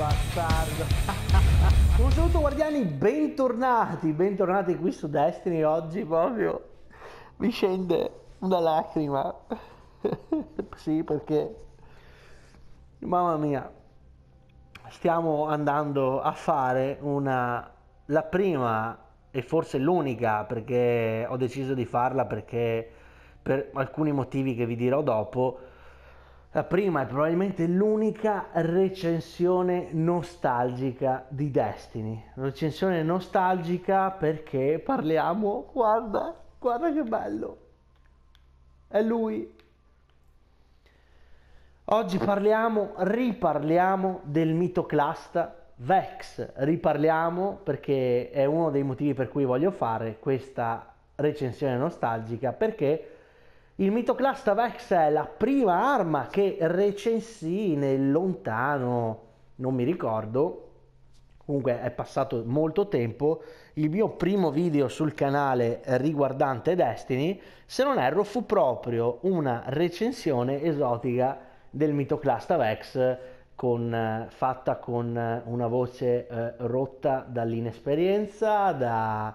bastardo. Un saluto guardiani, bentornati, bentornati qui su Destiny oggi proprio. Mi scende una lacrima. sì, perché... Mamma mia, stiamo andando a fare una... la prima e forse l'unica perché ho deciso di farla perché per alcuni motivi che vi dirò dopo la eh, prima e probabilmente l'unica recensione nostalgica di Destiny. Recensione nostalgica perché parliamo, guarda, guarda che bello, è lui. Oggi parliamo, riparliamo del mitoclasta Vex, riparliamo perché è uno dei motivi per cui voglio fare questa recensione nostalgica perché il mitoclasta Vex è la prima arma che recensì nel lontano, non mi ricordo, comunque è passato molto tempo, il mio primo video sul canale riguardante Destiny, se non erro, fu proprio una recensione esotica del mitoclasta Vex con, fatta con una voce eh, rotta dall'inesperienza, da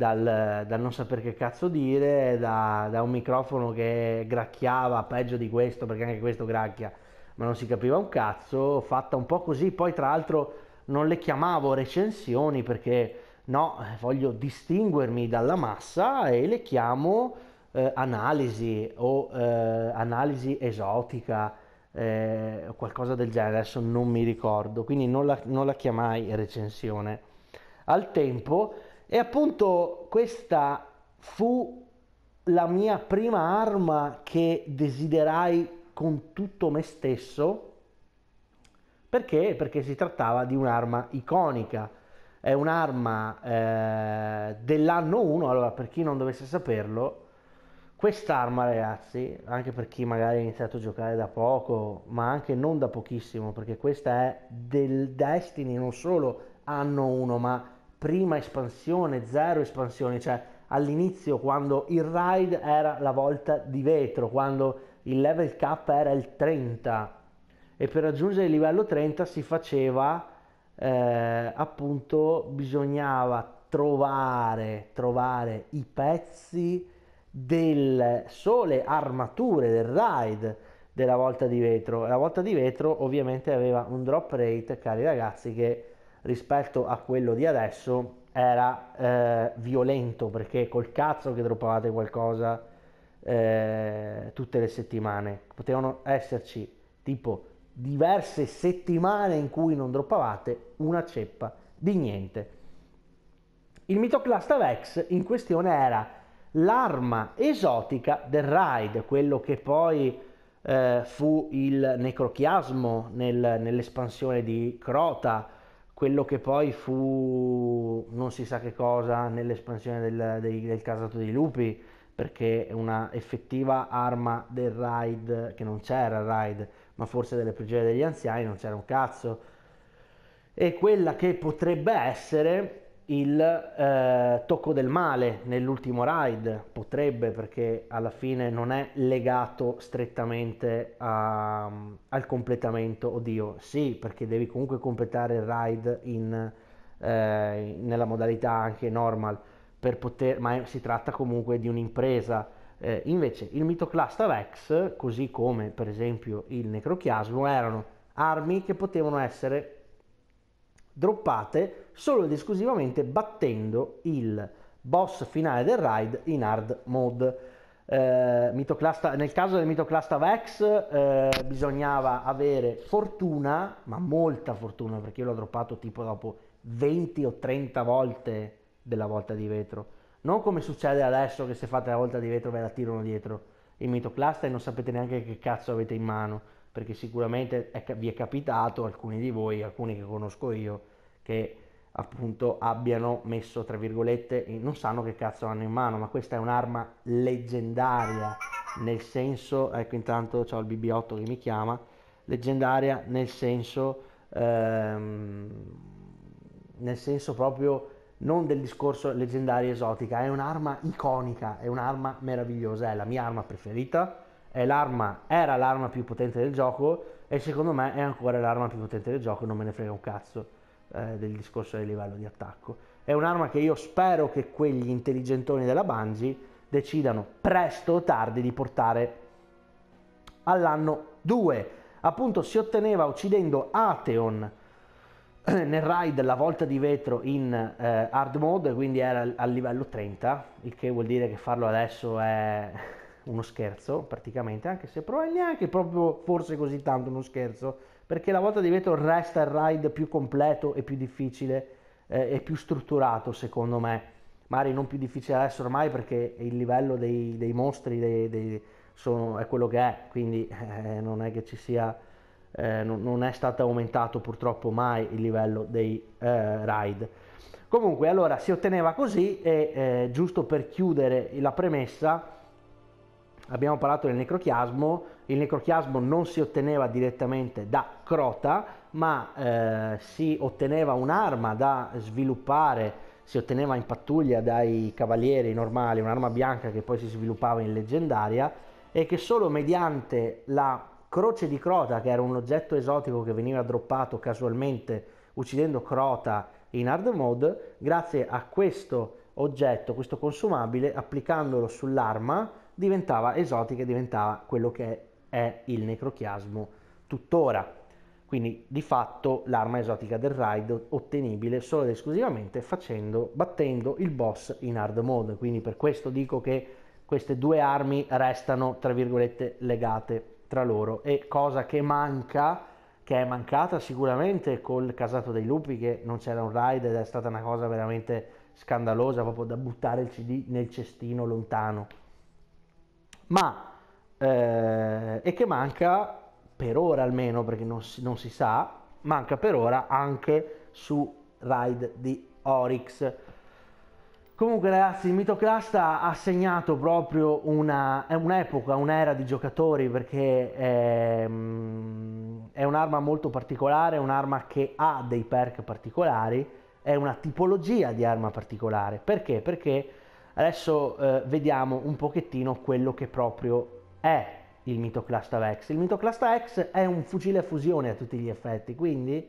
dal, dal, non sapere che cazzo dire, da, da, un microfono che gracchiava peggio di questo, perché anche questo gracchia, ma non si capiva un cazzo, fatta un po' così. Poi tra l'altro non le chiamavo recensioni perché no, voglio distinguermi dalla massa e le chiamo eh, analisi o eh, analisi esotica eh, qualcosa del genere, adesso non mi ricordo, quindi non la, non la chiamai recensione. Al tempo e appunto questa fu la mia prima arma che desiderai con tutto me stesso. Perché? Perché si trattava di un'arma iconica, è un'arma eh, dell'anno 1, allora per chi non dovesse saperlo, quest'arma ragazzi, anche per chi magari ha iniziato a giocare da poco, ma anche non da pochissimo, perché questa è del Destiny non solo anno 1, ma prima espansione, zero espansione, cioè all'inizio quando il ride era la volta di vetro, quando il level cap era il 30 e per raggiungere il livello 30 si faceva eh, appunto bisognava trovare, trovare i pezzi delle sole armature del ride della volta di vetro. La volta di vetro ovviamente aveva un drop rate, cari ragazzi, che rispetto a quello di adesso era eh, violento perché col cazzo che droppavate qualcosa eh, tutte le settimane potevano esserci tipo diverse settimane in cui non droppavate una ceppa di niente il mitoclasta Vex in questione era l'arma esotica del raid quello che poi eh, fu il necrochiasmo nel, nell'espansione di Crota quello che poi fu non si sa che cosa nell'espansione del, del, del casato dei lupi, perché una effettiva arma del raid, che non c'era il raid, ma forse delle prigioni degli anziani, non c'era un cazzo. E quella che potrebbe essere il eh, tocco del male nell'ultimo ride potrebbe perché alla fine non è legato strettamente a, al completamento oddio sì perché devi comunque completare il ride in, eh, nella modalità anche normal per poter ma è, si tratta comunque di un'impresa eh, invece il mitoclasta vex così come per esempio il necrochiasmo erano armi che potevano essere droppate solo ed esclusivamente battendo il boss finale del raid in hard mode. Eh, nel caso del mitoclasta Vex eh, bisognava avere fortuna, ma molta fortuna, perché io l'ho droppato tipo dopo 20 o 30 volte della volta di vetro. Non come succede adesso che se fate la volta di vetro ve la tirano dietro il mitoclasta e non sapete neanche che cazzo avete in mano perché sicuramente è, vi è capitato, alcuni di voi, alcuni che conosco io, che appunto abbiano messo tra virgolette non sanno che cazzo hanno in mano ma questa è un'arma leggendaria nel senso ecco intanto c'ho il BB8 che mi chiama leggendaria nel senso ehm, nel senso proprio non del discorso leggendaria esotica è un'arma iconica è un'arma meravigliosa è la mia arma preferita l'arma, era l'arma più potente del gioco e secondo me è ancora l'arma più potente del gioco, non me ne frega un cazzo eh, del discorso del livello di attacco. È un'arma che io spero che quegli intelligentoni della Bungie decidano presto o tardi di portare all'anno 2. Appunto si otteneva uccidendo Atheon eh, nel raid la volta di vetro in eh, hard mode, quindi era al livello 30, il che vuol dire che farlo adesso è uno scherzo praticamente, anche se però è neanche proprio forse così tanto uno scherzo, perché la volta di vetro resta il ride più completo e più difficile eh, e più strutturato secondo me, magari non più difficile adesso ormai perché il livello dei, dei mostri dei, dei sono, è quello che è, quindi eh, non è che ci sia, eh, non, non, è stato aumentato purtroppo mai il livello dei eh, ride. Comunque, allora si otteneva così e eh, giusto per chiudere la premessa, abbiamo parlato del necrochiasmo, il necrochiasmo non si otteneva direttamente da Crota, ma eh, si otteneva un'arma da sviluppare, si otteneva in pattuglia dai cavalieri normali, un'arma bianca che poi si sviluppava in leggendaria e che solo mediante la croce di Crota, che era un oggetto esotico che veniva droppato casualmente uccidendo Crota in hard mode, grazie a questo oggetto, questo consumabile, applicandolo sull'arma, diventava esotica, e diventava quello che è il necrochiasmo tuttora. Quindi di fatto l'arma esotica del raid ottenibile solo ed esclusivamente facendo, battendo il boss in hard mode. Quindi per questo dico che queste due armi restano, tra virgolette, legate tra loro. E cosa che manca, che è mancata sicuramente col casato dei lupi, che non c'era un raid ed è stata una cosa veramente scandalosa, proprio da buttare il CD nel cestino lontano ma eh, e che manca per ora almeno perché non si, non si, sa manca per ora anche su ride di Oryx comunque ragazzi il mitoclasta ha segnato proprio una, un'epoca un'era di giocatori perché è, ehm, è un'arma molto particolare è un'arma che ha dei perk particolari è una tipologia di arma particolare perché perché Adesso eh, vediamo un pochettino quello che proprio è il Mitoclasta X. Il Mitoclasta X è un fucile a fusione a tutti gli effetti, quindi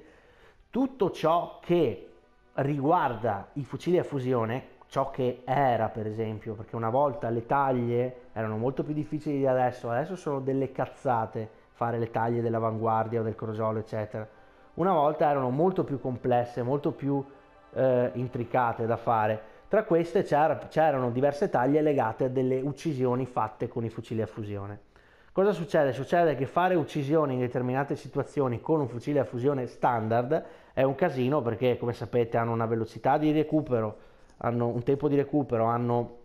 tutto ciò che riguarda i fucili a fusione, ciò che era per esempio, perché una volta le taglie erano molto più difficili di adesso, adesso sono delle cazzate fare le taglie dell'avanguardia o del crogiolo, eccetera. Una volta erano molto più complesse, molto più eh, intricate da fare tra queste c'erano diverse taglie legate a delle uccisioni fatte con i fucili a fusione. Cosa succede? Succede che fare uccisioni in determinate situazioni con un fucile a fusione standard è un casino perché, come sapete, hanno una velocità di recupero, hanno un tempo di recupero, hanno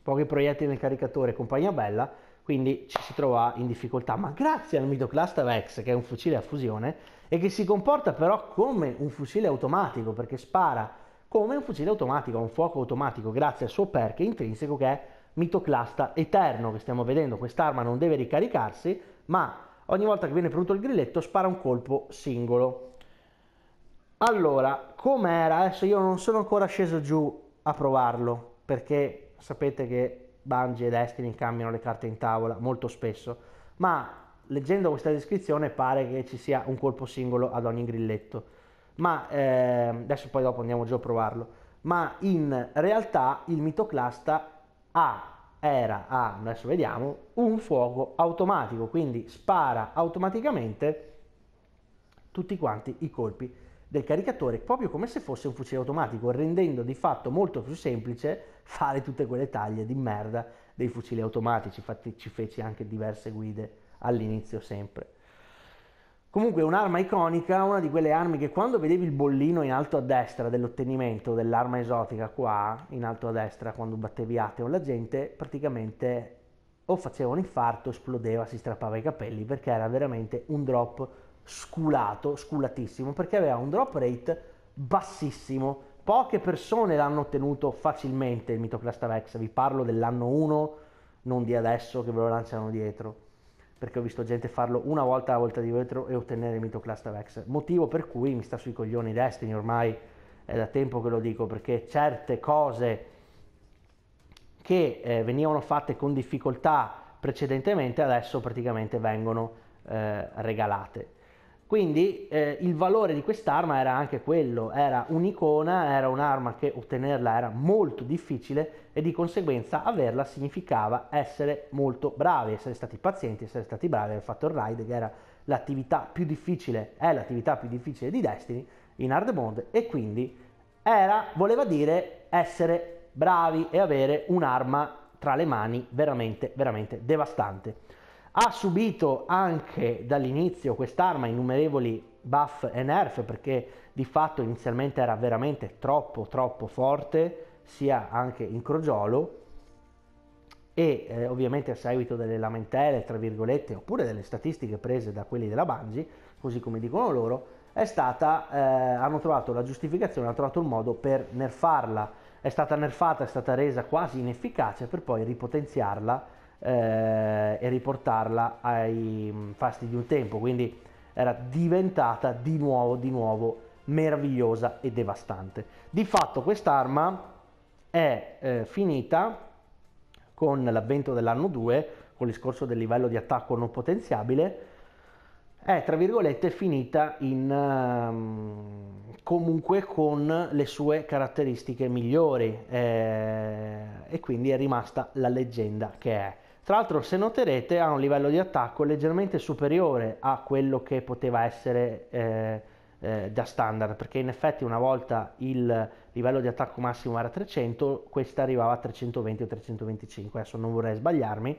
pochi proiettili nel caricatore e compagnia bella, quindi ci si trova in difficoltà. Ma grazie al Midocluster X, che è un fucile a fusione e che si comporta però come un fucile automatico perché spara come un fucile automatico, un fuoco automatico grazie al suo perk intrinseco che è mitoclasta eterno che stiamo vedendo, quest'arma non deve ricaricarsi ma ogni volta che viene premuto il grilletto spara un colpo singolo. Allora, com'era? Adesso io non sono ancora sceso giù a provarlo perché sapete che Bungie e Destiny cambiano le carte in tavola molto spesso, ma leggendo questa descrizione pare che ci sia un colpo singolo ad ogni grilletto ma eh, adesso poi dopo andiamo giù a provarlo, ma in realtà il mitoclasta ha, era, ha, adesso vediamo, un fuoco automatico, quindi spara automaticamente tutti quanti i colpi del caricatore, proprio come se fosse un fucile automatico, rendendo di fatto molto più semplice fare tutte quelle taglie di merda dei fucili automatici, infatti ci feci anche diverse guide all'inizio sempre. Comunque un'arma iconica, una di quelle armi che quando vedevi il bollino in alto a destra dell'ottenimento dell'arma esotica qua, in alto a destra, quando battevi Ateon, la gente praticamente o faceva un infarto, esplodeva, si strappava i capelli perché era veramente un drop sculato, sculatissimo, perché aveva un drop rate bassissimo. Poche persone l'hanno ottenuto facilmente il Mitoclasta Vex, vi parlo dell'anno 1, non di adesso che ve lo lanciano dietro perché ho visto gente farlo una volta a volta di vetro e ottenere il Mitocluster X, motivo per cui mi sta sui coglioni Destiny ormai, è da tempo che lo dico, perché certe cose che eh, venivano fatte con difficoltà precedentemente adesso praticamente vengono eh, regalate. Quindi eh, il valore di quest'arma era anche quello, era un'icona, era un'arma che ottenerla era molto difficile e di conseguenza averla significava essere molto bravi, essere stati pazienti, essere stati bravi, aver fatto il ride che era l'attività più difficile, è l'attività più difficile di Destiny in hard mode e quindi era, voleva dire essere bravi e avere un'arma tra le mani veramente, veramente devastante. Ha subito anche dall'inizio quest'arma innumerevoli buff e nerf perché di fatto inizialmente era veramente troppo troppo forte sia anche in crogiolo e eh, ovviamente a seguito delle lamentele tra virgolette oppure delle statistiche prese da quelli della Bungie così come dicono loro è stata eh, hanno trovato la giustificazione hanno trovato il modo per nerfarla è stata nerfata è stata resa quasi inefficace per poi ripotenziarla eh, e riportarla ai mm, fasti di un tempo, quindi era diventata di nuovo, di nuovo meravigliosa e devastante. Di fatto quest'arma è eh, finita con l'avvento dell'anno 2, con il discorso del livello di attacco non potenziabile, è tra virgolette finita in, um, comunque con le sue caratteristiche migliori eh, e quindi è rimasta la leggenda che è. Tra l'altro se noterete ha un livello di attacco leggermente superiore a quello che poteva essere eh, eh, da standard perché in effetti una volta il livello di attacco massimo era 300 questa arrivava a 320 o 325 adesso non vorrei sbagliarmi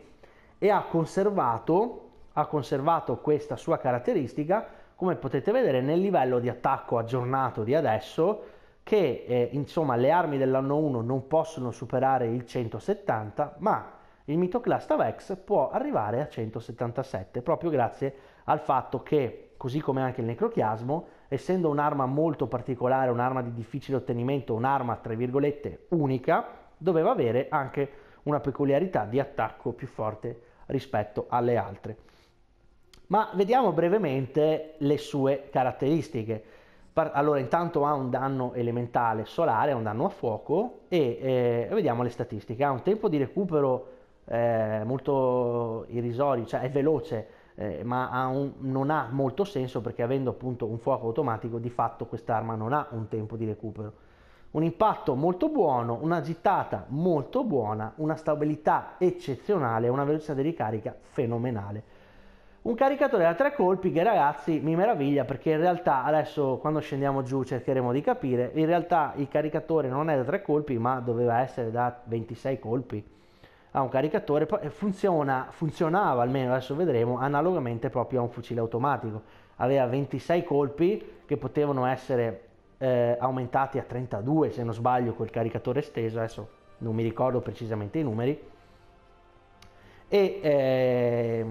e ha conservato, ha conservato questa sua caratteristica come potete vedere nel livello di attacco aggiornato di adesso che eh, insomma le armi dell'anno 1 non possono superare il 170 ma il mitoclasta VEX può arrivare a 177 proprio grazie al fatto che, così come anche il necrochiasmo, essendo un'arma molto particolare, un'arma di difficile ottenimento, un'arma tra virgolette unica, doveva avere anche una peculiarità di attacco più forte rispetto alle altre. Ma vediamo brevemente le sue caratteristiche. Allora, intanto ha un danno elementale solare, ha un danno a fuoco e eh, vediamo le statistiche. Ha un tempo di recupero eh, molto irrisorio, cioè è veloce, eh, ma ha un, non ha molto senso perché avendo appunto un fuoco automatico di fatto quest'arma non ha un tempo di recupero. Un impatto molto buono, una gittata molto buona, una stabilità eccezionale, una velocità di ricarica fenomenale. Un caricatore a tre colpi che ragazzi mi meraviglia perché in realtà adesso quando scendiamo giù cercheremo di capire, in realtà il caricatore non è da tre colpi ma doveva essere da 26 colpi ha un caricatore funziona, funzionava almeno adesso vedremo analogamente proprio a un fucile automatico aveva 26 colpi che potevano essere eh, aumentati a 32 se non sbaglio col caricatore esteso adesso non mi ricordo precisamente i numeri e, eh,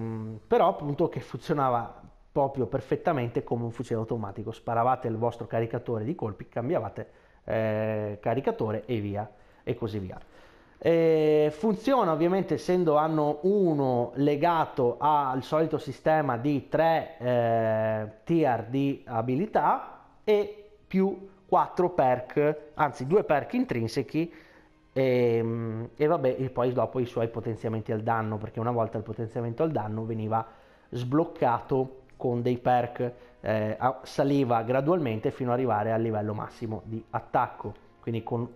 però appunto che funzionava proprio perfettamente come un fucile automatico sparavate il vostro caricatore di colpi cambiavate eh, caricatore e via e così via eh, funziona ovviamente essendo anno 1 legato al solito sistema di 3 eh, tier di abilità e più 4 perk, anzi 2 perk intrinsechi e, ehm, e vabbè e poi dopo i suoi potenziamenti al danno perché una volta il potenziamento al danno veniva sbloccato con dei perk eh, saliva gradualmente fino ad arrivare al livello massimo di attacco quindi con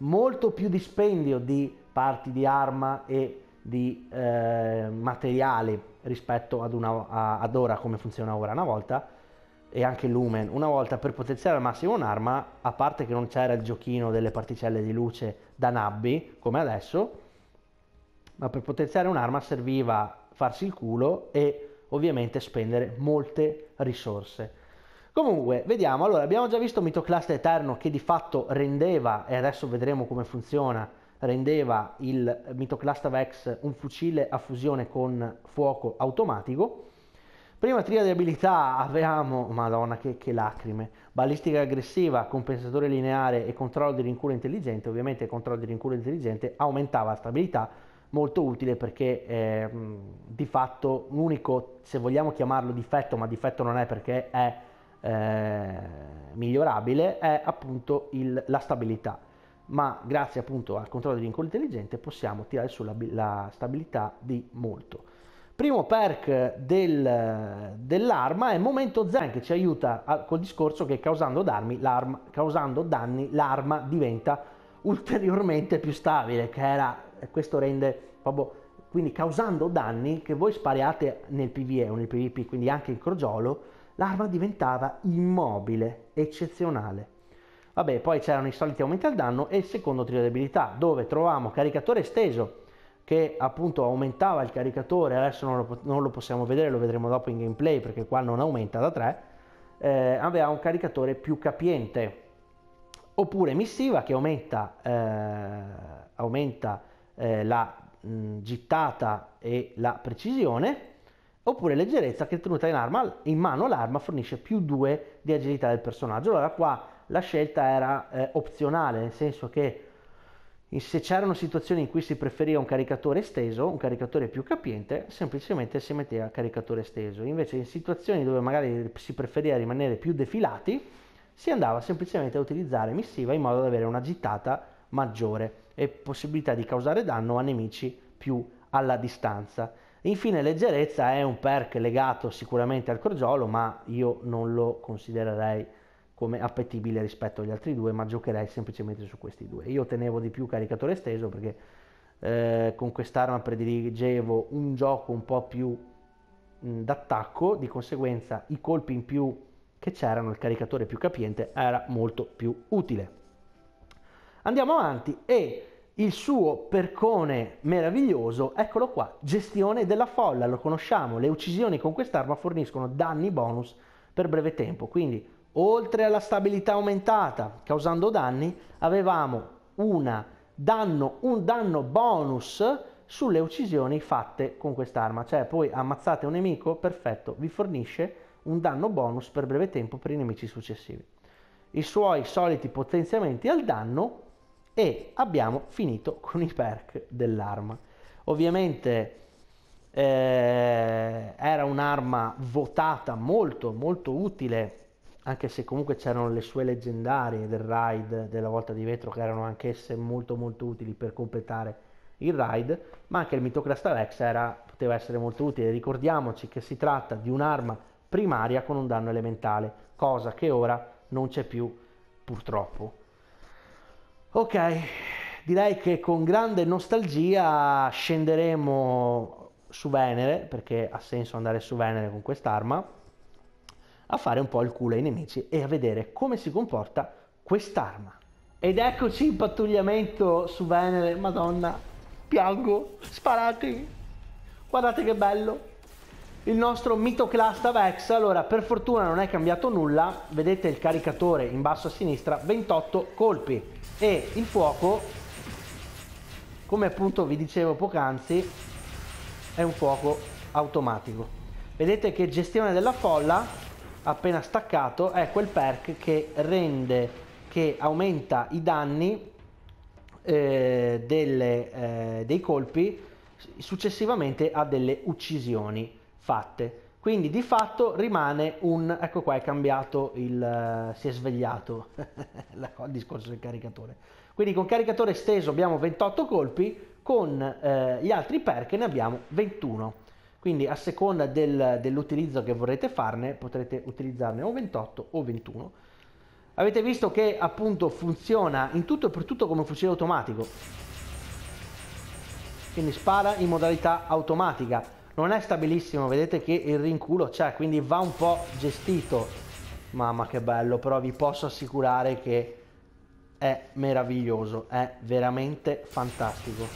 molto più dispendio di parti di arma e di eh, materiali rispetto ad, una, a, ad ora come funziona ora una volta e anche lumen una volta per potenziare al massimo un'arma a parte che non c'era il giochino delle particelle di luce da nabbi come adesso ma per potenziare un'arma serviva farsi il culo e ovviamente spendere molte risorse Comunque, vediamo. Allora, abbiamo già visto Mitoclast Eterno che di fatto rendeva, e adesso vedremo come funziona, rendeva il Mitoclast Vex un fucile a fusione con fuoco automatico. Prima tria di abilità avevamo, madonna che, che lacrime, ballistica aggressiva, compensatore lineare e controllo di rincuro intelligente. Ovviamente il controllo di rincuro intelligente aumentava la stabilità, molto utile perché eh, di fatto l'unico, se vogliamo chiamarlo difetto, ma difetto non è perché è eh, migliorabile è appunto il, la stabilità, ma grazie appunto al controllo di vincolo intelligente possiamo tirare su la, stabilità di molto. Primo perk del, dell'arma è momento zen che ci aiuta a, col discorso che causando, l'arma, causando danni l'arma diventa ulteriormente più stabile, che era, questo rende proprio quindi causando danni che voi spariate nel PvE o nel PvP, quindi anche in crogiolo, l'arma diventava immobile, eccezionale. Vabbè, poi c'erano i soliti aumenti al danno e il secondo trio di abilità, dove trovavamo caricatore esteso, che appunto aumentava il caricatore, adesso non lo, non lo, possiamo vedere, lo vedremo dopo in gameplay perché qua non aumenta da 3, eh, aveva un caricatore più capiente. Oppure missiva che aumenta, eh, aumenta eh, la mh, gittata e la precisione oppure leggerezza che tenuta in, arma, in mano l'arma fornisce più 2 di agilità del personaggio. Allora qua la scelta era eh, opzionale, nel senso che eh, se c'erano situazioni in cui si preferiva un caricatore esteso, un caricatore più capiente, semplicemente si metteva il caricatore esteso. Invece in situazioni dove magari si preferiva rimanere più defilati, si andava semplicemente a utilizzare missiva in modo da avere una gittata maggiore e possibilità di causare danno a nemici più alla distanza. Infine leggerezza è un perk legato sicuramente al crogiolo, ma io non lo considererei come appetibile rispetto agli altri due, ma giocherei semplicemente su questi due. Io tenevo di più caricatore esteso perché eh, con quest'arma prediligevo un gioco un po' più mh, d'attacco, di conseguenza i colpi in più che c'erano, il caricatore più capiente era molto più utile. Andiamo avanti e il suo percone meraviglioso, eccolo qua, gestione della folla, lo conosciamo, le uccisioni con quest'arma forniscono danni bonus per breve tempo, quindi oltre alla stabilità aumentata causando danni, avevamo danno, un danno bonus sulle uccisioni fatte con quest'arma, cioè poi ammazzate un nemico, perfetto, vi fornisce un danno bonus per breve tempo per i nemici successivi. I suoi soliti potenziamenti al danno e abbiamo finito con i perk dell'arma. Ovviamente eh, era un'arma votata molto molto utile, anche se comunque c'erano le sue leggendarie del raid della volta di vetro che erano anch'esse molto molto utili per completare il raid, ma anche il Mitocrastal X era, poteva essere molto utile. Ricordiamoci che si tratta di un'arma primaria con un danno elementale, cosa che ora non c'è più purtroppo. Ok, direi che con grande nostalgia scenderemo su Venere, perché ha senso andare su Venere con quest'arma, a fare un po' il culo ai nemici e a vedere come si comporta quest'arma. Ed eccoci in pattugliamento su Venere, madonna, piango, sparati, guardate che bello il nostro Mitoclast Avex, allora per fortuna non è cambiato nulla, vedete il caricatore in basso a sinistra, 28 colpi e il fuoco, come appunto vi dicevo poc'anzi, è un fuoco automatico. Vedete che gestione della folla, appena staccato, è quel perk che rende, che aumenta i danni eh, delle, eh, dei colpi successivamente a delle uccisioni fatte. Quindi di fatto rimane un... ecco qua è cambiato il... Eh, si è svegliato il discorso del caricatore. Quindi con caricatore esteso abbiamo 28 colpi, con eh, gli altri perk ne abbiamo 21. Quindi a seconda del, dell'utilizzo che vorrete farne potrete utilizzarne o 28 o 21. Avete visto che appunto funziona in tutto e per tutto come un fucile automatico. Quindi spara in modalità automatica non è stabilissimo, vedete che il rinculo c'è, quindi va un po' gestito. Mamma che bello, però vi posso assicurare che è meraviglioso, è veramente fantastico.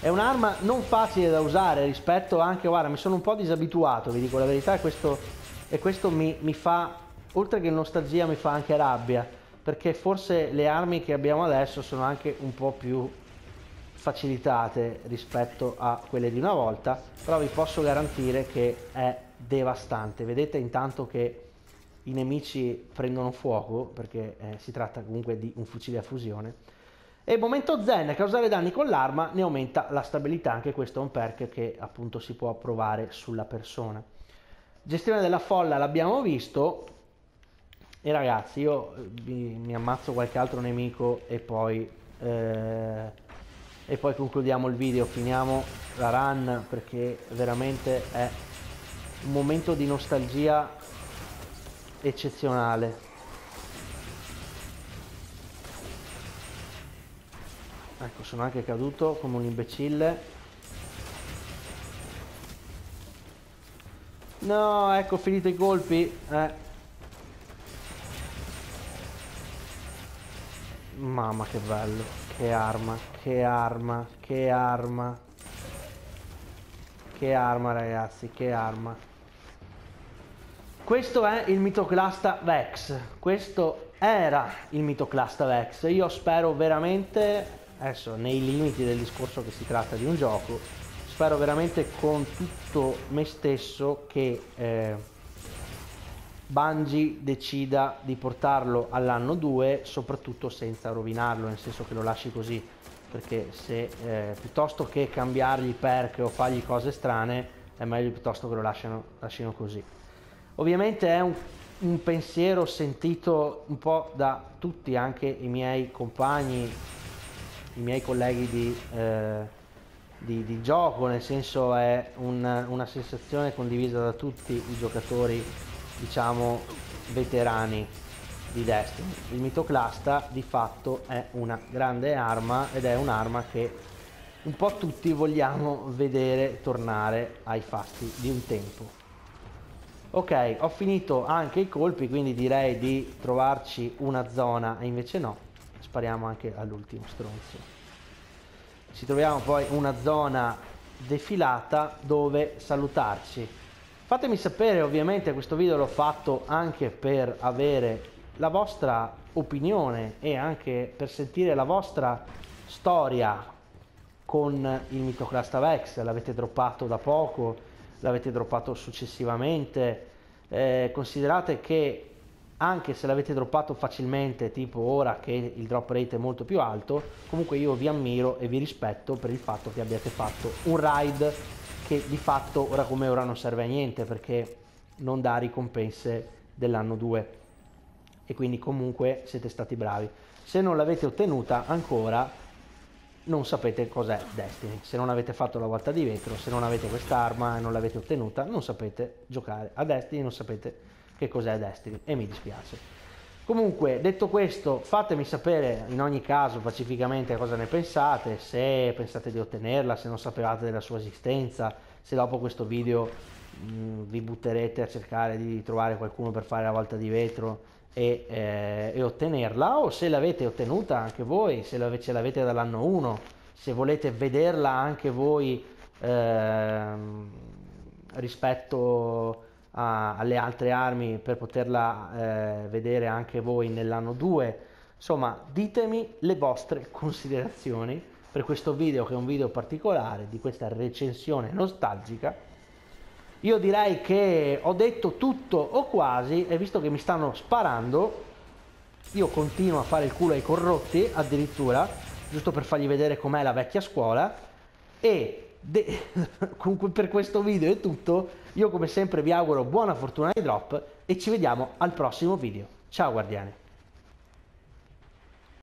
È un'arma non facile da usare rispetto anche, guarda, mi sono un po' disabituato, vi dico la verità, e questo, e questo mi, mi fa, oltre che nostalgia, mi fa anche rabbia, perché forse le armi che abbiamo adesso sono anche un po' più facilitate rispetto a quelle di una volta, però vi posso garantire che è devastante. Vedete intanto che i nemici prendono fuoco, perché eh, si tratta comunque di un fucile a fusione, e momento zen, causare danni con l'arma ne aumenta la stabilità, anche questo è un perk che appunto si può provare sulla persona. Gestione della folla l'abbiamo visto, e ragazzi io eh, vi, mi ammazzo qualche altro nemico e poi... Eh, e poi concludiamo il video, finiamo la run perché veramente è un momento di nostalgia eccezionale. Ecco, sono anche caduto come un imbecille. No, ecco, finito i colpi. Eh. Mamma che bello. Che arma, che arma, che arma. Che arma ragazzi, che arma. Questo è il mitoclasta Vex. Questo era il mitoclasta Vex. Io spero veramente, adesso nei limiti del discorso che si tratta di un gioco, spero veramente con tutto me stesso che... Eh, Bungie decida di portarlo all'anno 2 soprattutto senza rovinarlo nel senso che lo lasci così perché se eh, piuttosto che cambiargli perk o fargli cose strane è meglio piuttosto che lo lasciano, lasciano così ovviamente è un, un, pensiero sentito un po' da tutti anche i miei compagni i miei colleghi di, eh, di, di gioco nel senso è un, una sensazione condivisa da tutti i giocatori diciamo veterani di Destiny. Il mitoclasta di fatto è una grande arma ed è un'arma che un po' tutti vogliamo vedere tornare ai fasti di un tempo. Ok, ho finito anche i colpi, quindi direi di trovarci una zona e invece no, spariamo anche all'ultimo stronzo. Ci troviamo poi una zona defilata dove salutarci Fatemi sapere, ovviamente questo video l'ho fatto anche per avere la vostra opinione e anche per sentire la vostra storia con il Mitoclast Avex l'avete droppato da poco, l'avete droppato successivamente, eh, considerate che anche se l'avete droppato facilmente, tipo ora che il drop rate è molto più alto, comunque io vi ammiro e vi rispetto per il fatto che abbiate fatto un ride che di fatto ora come ora non serve a niente perché non dà ricompense dell'anno 2 e quindi comunque siete stati bravi. Se non l'avete ottenuta ancora non sapete cos'è Destiny, se non avete fatto la volta di vetro, se non avete quest'arma e non l'avete ottenuta non sapete giocare a Destiny, non sapete che cos'è Destiny e mi dispiace. Comunque, detto questo, fatemi sapere in ogni caso pacificamente cosa ne pensate, se pensate di ottenerla, se non sapevate della sua esistenza, se dopo questo video mh, mm, vi butterete a cercare di trovare qualcuno per fare la volta di vetro e, eh, e ottenerla, o se l'avete ottenuta anche voi, se la, ce l'avete dall'anno 1, se volete vederla anche voi eh, rispetto a, alle altre armi per poterla eh, vedere anche voi nell'anno 2. Insomma, ditemi le vostre considerazioni per questo video che è un video particolare di questa recensione nostalgica. Io direi che ho detto tutto o quasi e visto che mi stanno sparando, io continuo a fare il culo ai corrotti addirittura, giusto per fargli vedere com'è la vecchia scuola e De- per questo video è tutto, io come sempre vi auguro buona fortuna nei drop e ci vediamo al prossimo video. Ciao guardiani!